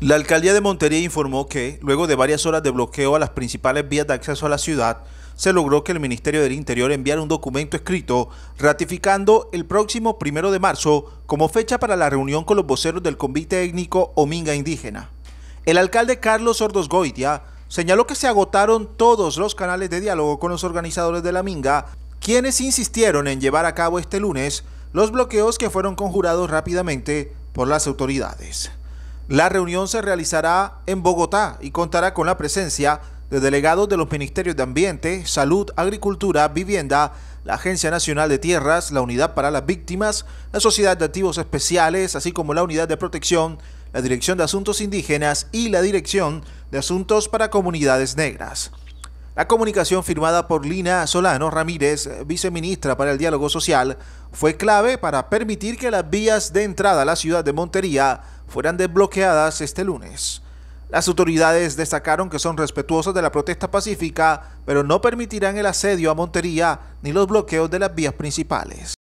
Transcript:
La alcaldía de Montería informó que, luego de varias horas de bloqueo a las principales vías de acceso a la ciudad, se logró que el Ministerio del Interior enviara un documento escrito ratificando el próximo primero de marzo como fecha para la reunión con los voceros del Convite Étnico Ominga Indígena. El alcalde Carlos Ordos Goitia señaló que se agotaron todos los canales de diálogo con los organizadores de la Minga, quienes insistieron en llevar a cabo este lunes los bloqueos que fueron conjurados rápidamente por las autoridades. La reunión se realizará en Bogotá y contará con la presencia de delegados de los Ministerios de Ambiente, Salud, Agricultura, Vivienda, la Agencia Nacional de Tierras, la Unidad para las Víctimas, la Sociedad de Activos Especiales, así como la Unidad de Protección, la Dirección de Asuntos Indígenas y la Dirección de Asuntos para Comunidades Negras. La comunicación firmada por Lina Solano Ramírez, viceministra para el Diálogo Social, fue clave para permitir que las vías de entrada a la ciudad de Montería fueran desbloqueadas este lunes. Las autoridades destacaron que son respetuosas de la protesta pacífica, pero no permitirán el asedio a Montería ni los bloqueos de las vías principales.